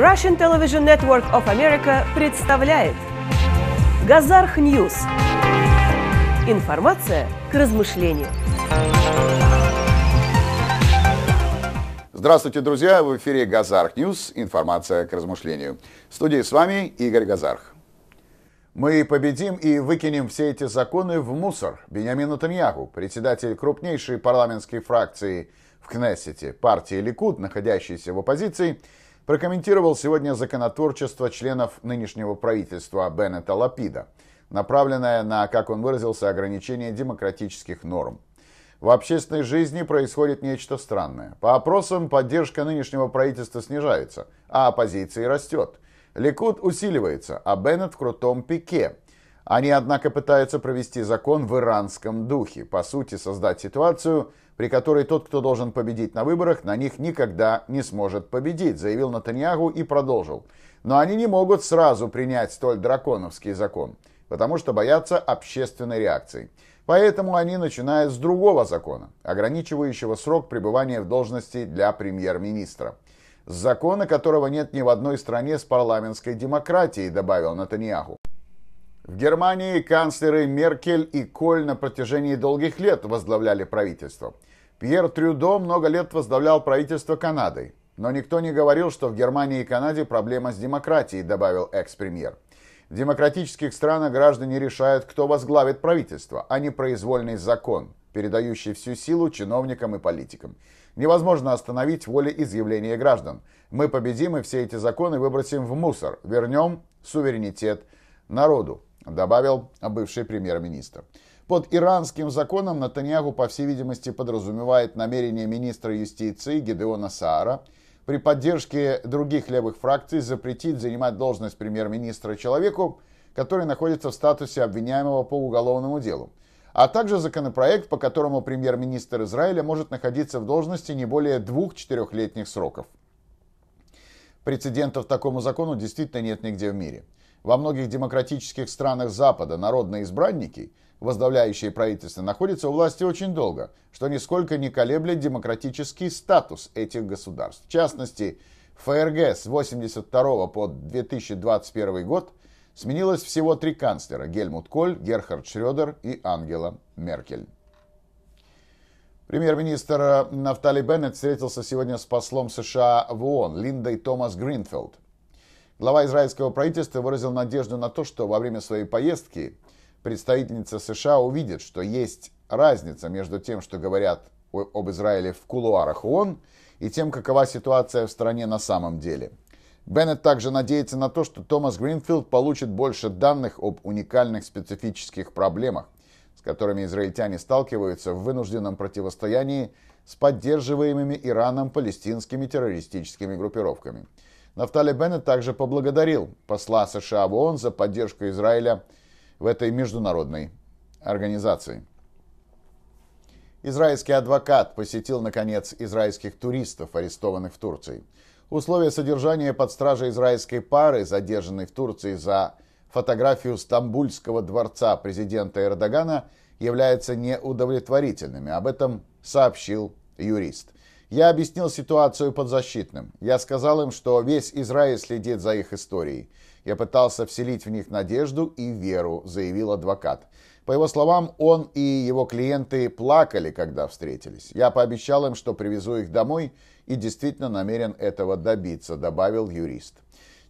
Russian Television Network of America представляет Газарх Ньюс. Информация к размышлению. Здравствуйте, друзья! В эфире Газарх Ньюс. Информация к размышлению. В студии с вами Игорь Газарх. Мы победим и выкинем все эти законы в мусор. Бенямин Натаньяху, председатель крупнейшей парламентской фракции в Кнессете, партии Ликуд, находящейся в оппозиции, прокомментировал сегодня законотворчество членов нынешнего правительства Беннета Лапида, направленное на, как он выразился, ограничение демократических норм. В общественной жизни происходит нечто странное. По опросам поддержка нынешнего правительства снижается, а оппозиции растет. Ликут усиливается, а Беннет в крутом пике – они, однако, пытаются провести закон в иранском духе, по сути, создать ситуацию, при которой тот, кто должен победить на выборах, на них никогда не сможет победить, заявил Натаньягу и продолжил. Но они не могут сразу принять столь драконовский закон, потому что боятся общественной реакции. Поэтому они начинают с другого закона, ограничивающего срок пребывания в должности для премьер-министра. Закона, которого нет ни в одной стране с парламентской демократией, добавил Натаньяху. В Германии канцлеры Меркель и Коль на протяжении долгих лет возглавляли правительство. Пьер Трюдо много лет возглавлял правительство Канады. Но никто не говорил, что в Германии и Канаде проблема с демократией, добавил экс-премьер. В демократических странах граждане решают, кто возглавит правительство, а не произвольный закон, передающий всю силу чиновникам и политикам. Невозможно остановить волеизъявление граждан. Мы победим и все эти законы выбросим в мусор, вернем суверенитет народу добавил бывший премьер-министр. Под иранским законом Натаньягу, по всей видимости, подразумевает намерение министра юстиции Гедеона Саара при поддержке других левых фракций запретить занимать должность премьер-министра человеку, который находится в статусе обвиняемого по уголовному делу, а также законопроект, по которому премьер-министр Израиля может находиться в должности не более двух четырехлетних сроков. Прецедентов такому закону действительно нет нигде в мире. Во многих демократических странах Запада народные избранники, возглавляющие правительство, находятся у власти очень долго, что нисколько не колеблет демократический статус этих государств. В частности, ФРГ с 1982 по 2021 год сменилось всего три канцлера – Гельмут Коль, Герхард Шредер и Ангела Меркель. Премьер-министр Нафтали Беннет встретился сегодня с послом США в ООН Линдой Томас Гринфилд – Глава израильского правительства выразил надежду на то, что во время своей поездки представительница США увидит, что есть разница между тем, что говорят об Израиле в кулуарах ООН, и тем, какова ситуация в стране на самом деле. Беннет также надеется на то, что Томас Гринфилд получит больше данных об уникальных специфических проблемах, с которыми израильтяне сталкиваются в вынужденном противостоянии с поддерживаемыми Ираном палестинскими террористическими группировками – Нафтали Беннет также поблагодарил посла США в ООН за поддержку Израиля в этой международной организации. Израильский адвокат посетил, наконец, израильских туристов, арестованных в Турции. Условия содержания под стражей израильской пары, задержанной в Турции за фотографию Стамбульского дворца президента Эрдогана, являются неудовлетворительными. Об этом сообщил юрист. Я объяснил ситуацию подзащитным. Я сказал им, что весь Израиль следит за их историей. Я пытался вселить в них надежду и веру, заявил адвокат. По его словам, он и его клиенты плакали, когда встретились. Я пообещал им, что привезу их домой и действительно намерен этого добиться, добавил юрист.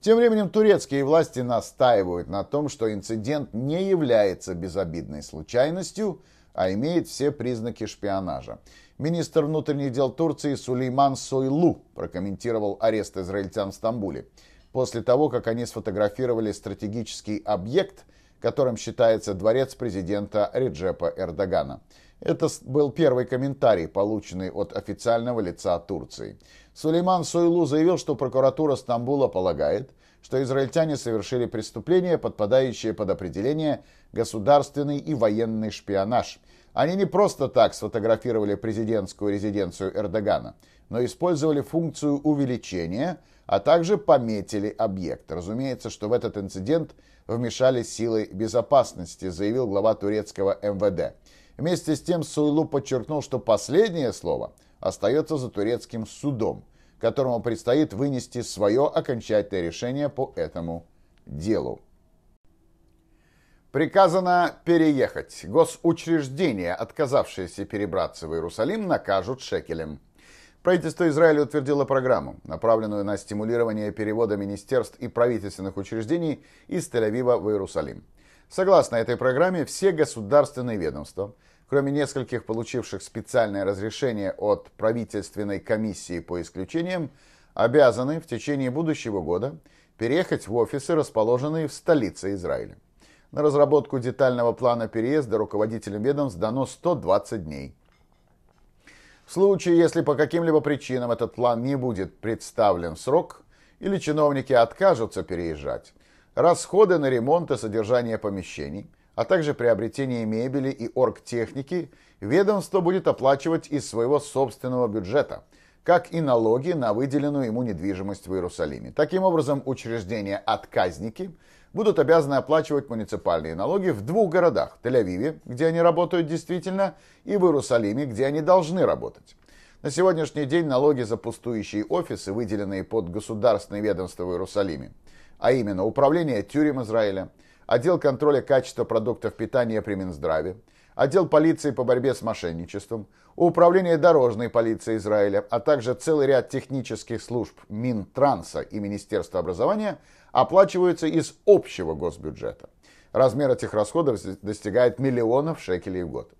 Тем временем турецкие власти настаивают на том, что инцидент не является безобидной случайностью, а имеет все признаки шпионажа. Министр внутренних дел Турции Сулейман Сойлу прокомментировал арест израильтян в Стамбуле. После того, как они сфотографировали стратегический объект, которым считается дворец президента Реджепа Эрдогана. Это был первый комментарий, полученный от официального лица Турции. Сулейман Сойлу заявил, что прокуратура Стамбула полагает, что израильтяне совершили преступление, подпадающее под определение «государственный и военный шпионаж». Они не просто так сфотографировали президентскую резиденцию Эрдогана, но использовали функцию увеличения, а также пометили объект. Разумеется, что в этот инцидент вмешались силы безопасности, заявил глава турецкого МВД. Вместе с тем Суйлу подчеркнул, что последнее слово остается за турецким судом – которому предстоит вынести свое окончательное решение по этому делу. Приказано переехать. Госучреждения, отказавшиеся перебраться в Иерусалим, накажут шекелем. Правительство Израиля утвердило программу, направленную на стимулирование перевода министерств и правительственных учреждений из Тель-Авива в Иерусалим. Согласно этой программе, все государственные ведомства – Кроме нескольких получивших специальное разрешение от правительственной комиссии по исключениям, обязаны в течение будущего года переехать в офисы, расположенные в столице Израиля. На разработку детального плана переезда руководителям ведомств дано 120 дней. В случае, если по каким-либо причинам этот план не будет представлен в срок, или чиновники откажутся переезжать, расходы на ремонт и содержание помещений – а также приобретение мебели и оргтехники, ведомство будет оплачивать из своего собственного бюджета, как и налоги на выделенную ему недвижимость в Иерусалиме. Таким образом, учреждения-отказники будут обязаны оплачивать муниципальные налоги в двух городах – Тель-Авиве, где они работают действительно, и в Иерусалиме, где они должны работать. На сегодняшний день налоги за пустующие офисы, выделенные под государственные ведомства в Иерусалиме, а именно Управление тюрем Израиля – отдел контроля качества продуктов питания при Минздраве, отдел полиции по борьбе с мошенничеством, управление дорожной полиции Израиля, а также целый ряд технических служб Минтранса и Министерства образования оплачиваются из общего госбюджета. Размер этих расходов достигает миллионов шекелей в год.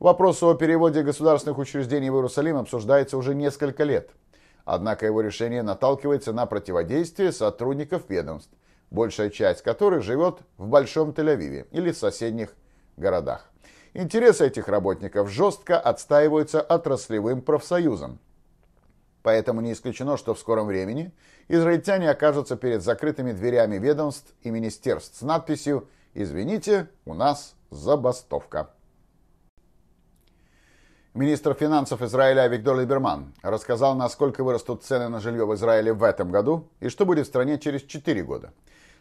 Вопрос о переводе государственных учреждений в Иерусалим обсуждается уже несколько лет. Однако его решение наталкивается на противодействие сотрудников ведомств – большая часть которых живет в Большом Тель-Авиве или в соседних городах. Интересы этих работников жестко отстаиваются отраслевым профсоюзом. Поэтому не исключено, что в скором времени израильтяне окажутся перед закрытыми дверями ведомств и министерств с надписью «Извините, у нас забастовка». Министр финансов Израиля Виктор Либерман рассказал, насколько вырастут цены на жилье в Израиле в этом году и что будет в стране через 4 года.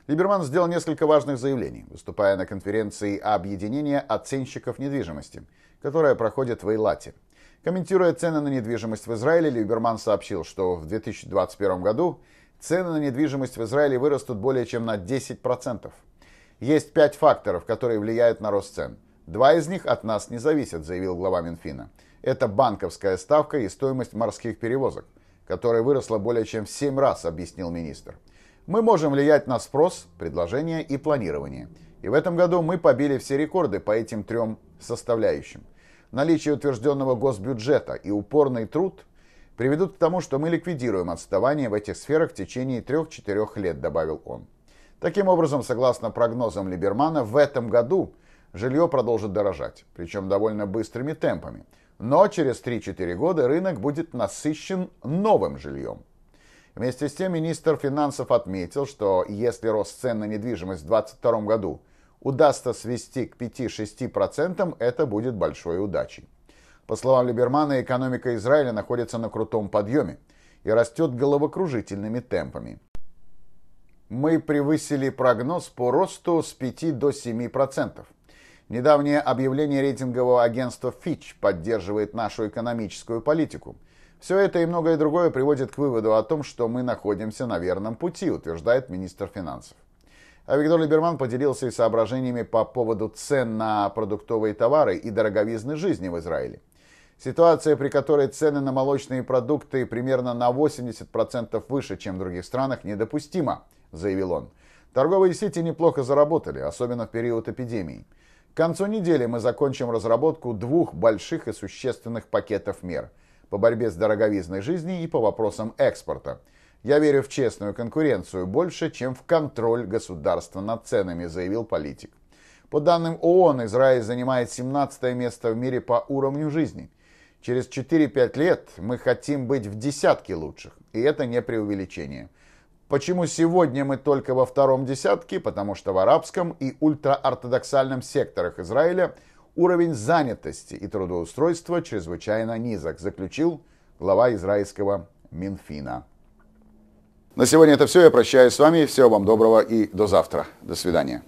Либерман сделал несколько важных заявлений, выступая на конференции объединения оценщиков недвижимости, которая проходит в Эйлате. Комментируя цены на недвижимость в Израиле, Либерман сообщил, что в 2021 году цены на недвижимость в Израиле вырастут более чем на 10%. Есть пять факторов, которые влияют на рост цен. Два из них от нас не зависят, заявил глава Минфина. Это банковская ставка и стоимость морских перевозок, которая выросла более чем в 7 раз, объяснил министр. Мы можем влиять на спрос, предложение и планирование. И в этом году мы побили все рекорды по этим трем составляющим. Наличие утвержденного госбюджета и упорный труд приведут к тому, что мы ликвидируем отставание в этих сферах в течение 3-4 лет, добавил он. Таким образом, согласно прогнозам Либермана, в этом году жилье продолжит дорожать, причем довольно быстрыми темпами – но через 3-4 года рынок будет насыщен новым жильем. Вместе с тем министр финансов отметил, что если рост цен на недвижимость в 2022 году удастся свести к 5-6%, это будет большой удачей. По словам Либермана, экономика Израиля находится на крутом подъеме и растет головокружительными темпами. Мы превысили прогноз по росту с 5 до 7%. Недавнее объявление рейтингового агентства Fitch поддерживает нашу экономическую политику. Все это и многое другое приводит к выводу о том, что мы находимся на верном пути, утверждает министр финансов. А Виктор Либерман поделился и соображениями по поводу цен на продуктовые товары и дороговизны жизни в Израиле. Ситуация, при которой цены на молочные продукты примерно на 80% выше, чем в других странах, недопустима, заявил он. Торговые сети неплохо заработали, особенно в период эпидемии. К концу недели мы закончим разработку двух больших и существенных пакетов мер по борьбе с дороговизной жизни и по вопросам экспорта. Я верю в честную конкуренцию больше, чем в контроль государства над ценами, заявил политик. По данным ООН, Израиль занимает 17 место в мире по уровню жизни. Через 4-5 лет мы хотим быть в десятке лучших, и это не преувеличение. Почему сегодня мы только во втором десятке? Потому что в арабском и ультраортодоксальном секторах Израиля уровень занятости и трудоустройства чрезвычайно низок, заключил глава израильского Минфина. На сегодня это все. Я прощаюсь с вами. Всего вам доброго и до завтра. До свидания.